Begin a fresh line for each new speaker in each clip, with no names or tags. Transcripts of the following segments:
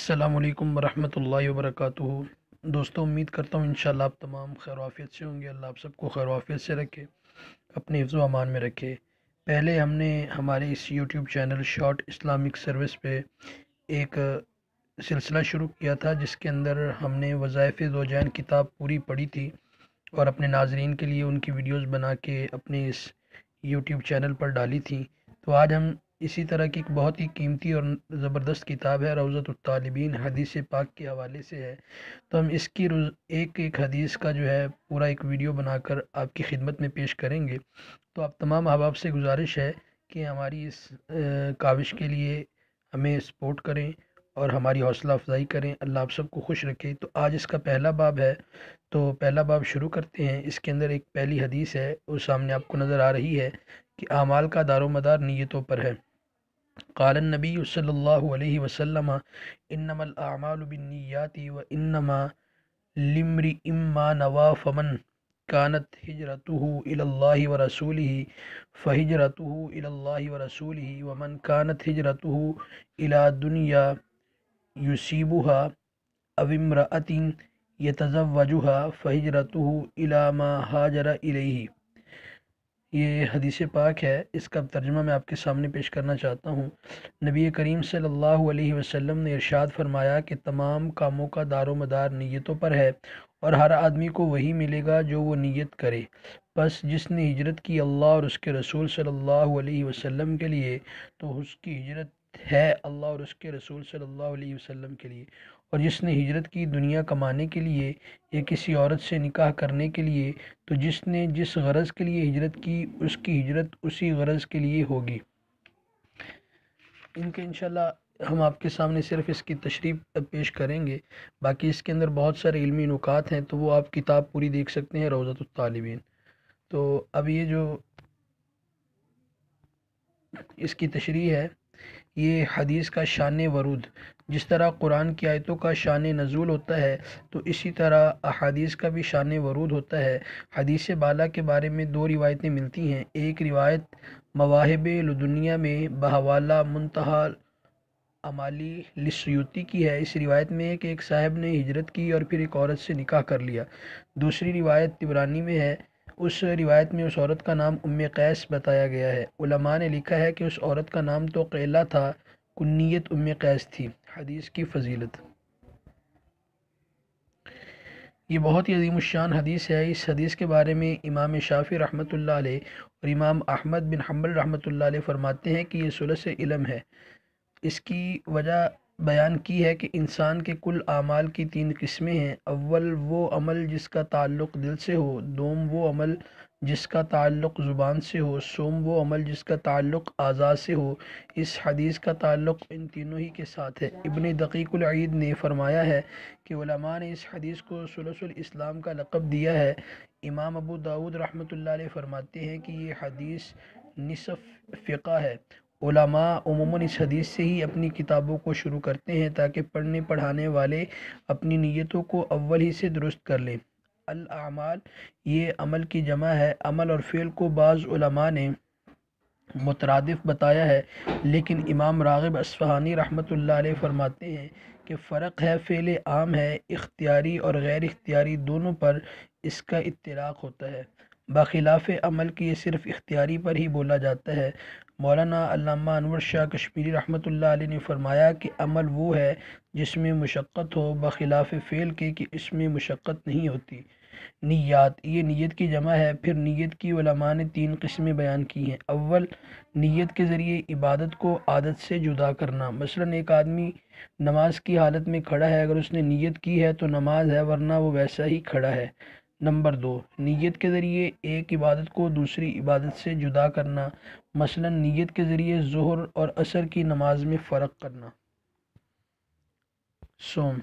असलकम वरहमल वरक दोस्तों उम्मीद करता हूँ इन आप तमाम खैरवाफियत से होंगे अल्लाह आप सबको खैरवाफियत से रखे अपने हिफ्ज़ अमान में रखे पहले हमने हमारे इस यूट्यूब चैनल शॉर्ट इस्लामिक सर्विस पे एक सिलसिला शुरू किया था जिसके अंदर हमने वज़ाइफ़ जोजैन किताब पूरी पढ़ी थी और अपने नाजरीन के लिए उनकी वीडियोज़ बना के अपने इस यूट्यूब चैनल पर डाली थी तो आज हम इसी तरह की एक बहुत ही कीमती और ज़बरदस्त किताब है रोज़तलबीन हदीस पाक के हवाले से है तो हम इसकी रोज़ एक एक हदीस का जो है पूरा एक वीडियो बनाकर आपकी खिदमत में पेश करेंगे तो आप तमाम अहबाब से गुजारिश है कि हमारी इस काविश के लिए हमें सपोर्ट करें और हमारी हौसला अफजाई करें अल्लाह आप सबको खुश रखे तो आज इसका पहला बाब है तो पहला बाब शुरू करते हैं इसके अंदर एक पहली हदीस है वो सामने आपको नज़र आ रही है कि अमाल का दारो मदार नीयतों पर है قال النبي صلى الله عليه وسلم إنما الأعمال بالنيات وإنما لامرئ ما نوى فمن كانت هجرته إلى الله ورسوله فهجرته إلى الله ورسوله ومن كانت هجرته إلى دنيا يصيبها أو امرأة يتزوجها فهجرته إلى ما هاجر إليه ये हदीस पाक है इसका तर्जमा मैं आपके सामने पेश करना चाहता हूँ नबी करीम सल्लल्लाहु अलैहि वसल्लम ने इरशाद फरमाया कि तमाम कामों का दारो मदार नीयतों पर है और हर आदमी को वही मिलेगा जो वो नीयत करे बस जिसने हिजरत की अल्लाह और उसके रसूल सल्लल्लाहु अलैहि वसल्लम के लिए तो उसकी हिजरत है अल्लाह और उसके रसूल सल्लल्लाहु अलैहि वसल्लम के लिए और जिसने हिजरत की दुनिया कमाने के लिए या किसी औरत से निकाह करने के लिए तो जिसने जिस गरज़ के लिए हिजरत की उसकी हिजरत उसी गरज़ के लिए होगी इनके इनशाला हम आपके सामने सिर्फ इसकी तशरी पेश करेंगे बाकी इसके अंदर बहुत सारे इलमी नुकात हैं तो वो आप किताब पूरी देख सकते हैं रोज़ातवालबीन तो अब ये जो इसकी तशरी है ये हदीस का शान वरूद जिस तरह कुरान की आयतों का शान नजूल होता है तो इसी तरह अहादीस का भी शान वरूद होता है हदीस बाला के बारे में दो रिवायतें मिलती हैं एक रिवायत मवाहब लुदनिया में बहवाला मुंतहा अमाली लस्यूती की है इस रिवायत में कि एक साहब ने हिजरत की और फिर एक औरत से निकाह कर लिया दूसरी रिवायत तिबरानी में है उस रिवायत में उस औरत का नाम उम कैस बताया गया है उलमा ने लिखा है कि उस औरत का नाम तो कैला था कुन्नीत उम कैस थी हदीस की फजीलत ये बहुत ही अजीम शान हदीस है इस हदीस के बारे में इमाम शाफ़ी रहमत और इमाम अहमद बिन हम्बल रहमत फरमाते हैं कि यह सुलस इलम है इसकी वजह बयान की है कि इंसान के कुल आमाल की तीन किस्में हैं अव्वल वो अमल जिसका ताल्लुक़ दिल से हो दोम वो अमल जिसका ताल्लुक़ ज़ुबान से हो सोम वो अमल जिसका ताल्लुक़ आज़ा से हो इस हदीस का ताल्लुक़ इन तीनों ही के साथ है इबन दकीकुलद ने फरमाया है कि उलमा ने इस हदीस को सलसल इस्लाम का लक़ब दिया है इमाम अबू दाऊद रहमतुल्लाह फरमाते हैं कि ये हदीस निसफ़ फ़िका है उलमा उमूमन इस हदीस से ही अपनी किताबों को शुरू करते हैं ताकि पढ़ने पढ़ाने वाले अपनी नीयतों को अव्वल ही से दुरुस्त कर लें अलमाल ये अमल की जमा है अमल और फ़ेल को बाज़ ने मुतरदफ़ बताया है लेकिन इमाम रागब असफ़हानी रहमत ला फरमाते हैं कि फ़र्क है फ़ेल आम है इख्तियारी और गैर इख्तियारी दोनों पर इसका इतराक़ होता है बखिलाफ अमल की ये सिर्फ इख्तियारी पर ही बोला जाता है मौलाना अनवर शाह कश्मीरी रहमत ला ने फरमाया कि अमल वो है जिसमें मशक्क़त हो बखिलाफ़ फ़ेल के कि इसमें मशक्क़त नहीं होती नियात ये नियत की जमा है फिर नियत की वलमा ने तीन किस्में बयान की हैं अव्वल नियत के ज़रिए इबादत को आदत से जुदा करना मसलन एक आदमी नमाज की हालत में खड़ा है अगर उसने नियत की है तो नमाज है वरना वो वैसा ही खड़ा है नंबर दो नियत के ज़रिए एक इबादत को दूसरी इबादत से जुदा करना मसलन नियत के ज़रिए जहर और असर की नमाज में फ़र्क करना सोम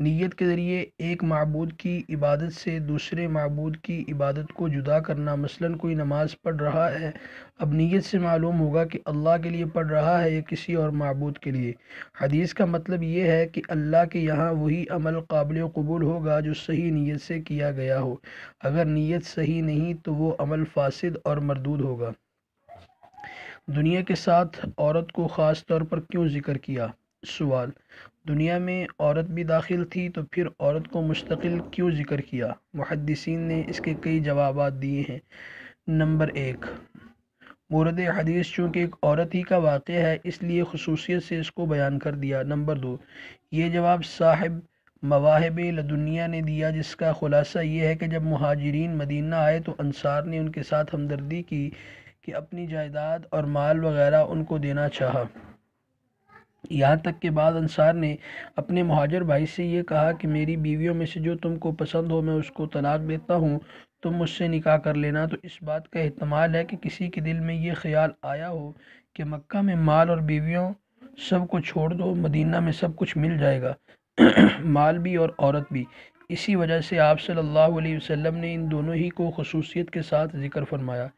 नीयत के ज़रिए एक मबूद की इबादत से दूसरे मबूद की इबादत को जुदा करना मसलन कोई नमाज़ पढ़ रहा है अब नीयत से मालूम होगा कि अल्लाह के लिए पढ़ रहा है या किसी और मबूद के लिए हदीस का मतलब ये है कि अल्लाह के यहाँ वही अमल काबिल कबूल होगा जो सही नीयत से किया गया हो अगर नीयत सही नहीं तो वो अमल फासद और मरदूद होगा दुनिया के साथ औरत को ख़ास तौर पर क्यों ज़िक्र किया सवाल दुनिया में औरत भी दाखिल थी तो फिर औरत को मुस्तकिल क्यों ज़िक्र किया मुहदसिन ने इसके कई जवाब दिए हैं नंबर एक मूरद हदीस चूँकि एक औरत ही का वाक़ है इसलिए खसूसियत से इसको बयान कर दिया नंबर दो ये जवाब साहिब मवाहब लदुनिया ने दिया जिसका खुलासा ये है कि जब महाजरीन मदीना आए तो अनसार ने उनके साथ हमदर्दी की कि अपनी जायदाद और माल वगैरह उनको देना चाहा यहाँ तक के बाद अंसार ने अपने महाजर भाई से ये कहा कि मेरी बीवियों में से जो तुमको पसंद हो मैं उसको तलाक देता हूँ तुम मुझसे निकाह कर लेना तो इस बात का अहतमाल है कि किसी के दिल में ये ख्याल आया हो कि मक्का में माल और बीवियों सब को छोड़ दो मदीना में सब कुछ मिल जाएगा माल भी और औरत भी इसी वजह से आप सल्लल्लाहु अलैहि वसल्लम ने इन दोनों ही को खसूसियत के साथ ज़िक्र फरमाया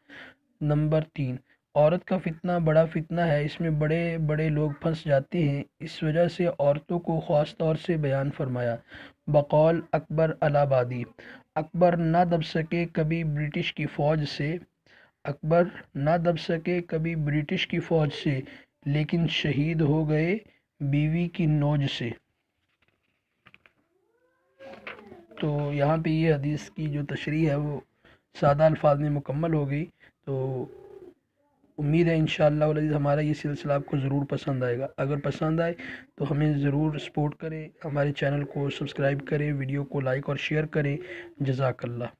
नंबर तीन औरत का फितना बड़ा फितना है इसमें बड़े बड़े लोग फंस जाते हैं इस वजह से औरतों को ख़ास तौर से बयान फरमाया बकौल अकबर अलाबादी अकबर ना दब सके कभी ब्रिटिश की फ़ौज से अकबर ना दब सके कभी ब्रिटिश की फ़ौज से लेकिन शहीद हो गए बीवी की नोज से तो यहाँ पे ये हदीस की जो तशरी है वो सादा अल्फाज में मुकम्मल हो गई तो उम्मीद है इन शालीज़ हमारा ये सिलसिला आपको ज़रूर पसंद आएगा अगर पसंद आए तो हमें ज़रूर सपोर्ट करें हमारे चैनल को सब्सक्राइब करें वीडियो को लाइक और शेयर करें जजाकल्ला